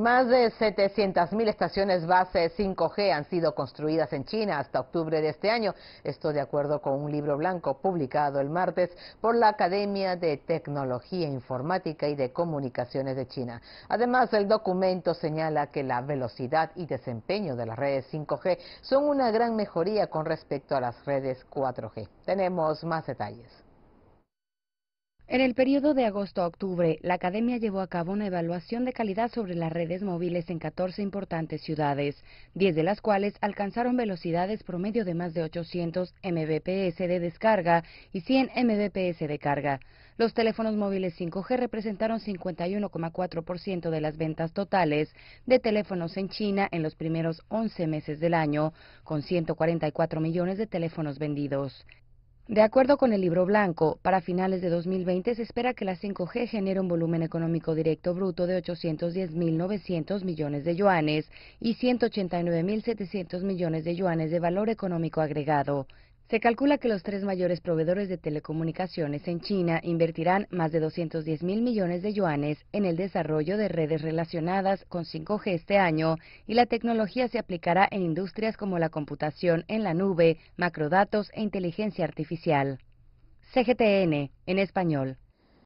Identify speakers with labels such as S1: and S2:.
S1: Más de 700.000 estaciones base 5G han sido construidas en China hasta octubre de este año. Esto de acuerdo con un libro blanco publicado el martes por la Academia de Tecnología Informática y de Comunicaciones de China. Además, el documento señala que la velocidad y desempeño de las redes 5G son una gran mejoría con respecto a las redes 4G. Tenemos más detalles.
S2: En el periodo de agosto a octubre, la Academia llevó a cabo una evaluación de calidad sobre las redes móviles en 14 importantes ciudades, 10 de las cuales alcanzaron velocidades promedio de más de 800 mbps de descarga y 100 mbps de carga. Los teléfonos móviles 5G representaron 51,4% de las ventas totales de teléfonos en China en los primeros 11 meses del año, con 144 millones de teléfonos vendidos. De acuerdo con el libro blanco, para finales de 2020 se espera que la 5G genere un volumen económico directo bruto de 810.900 millones de yuanes y 189.700 millones de yuanes de valor económico agregado. Se calcula que los tres mayores proveedores de telecomunicaciones en China invertirán más de 210 mil millones de yuanes en el desarrollo de redes relacionadas con 5G este año y la tecnología se aplicará en industrias como la computación en la nube, macrodatos e inteligencia artificial. CGTN, en español.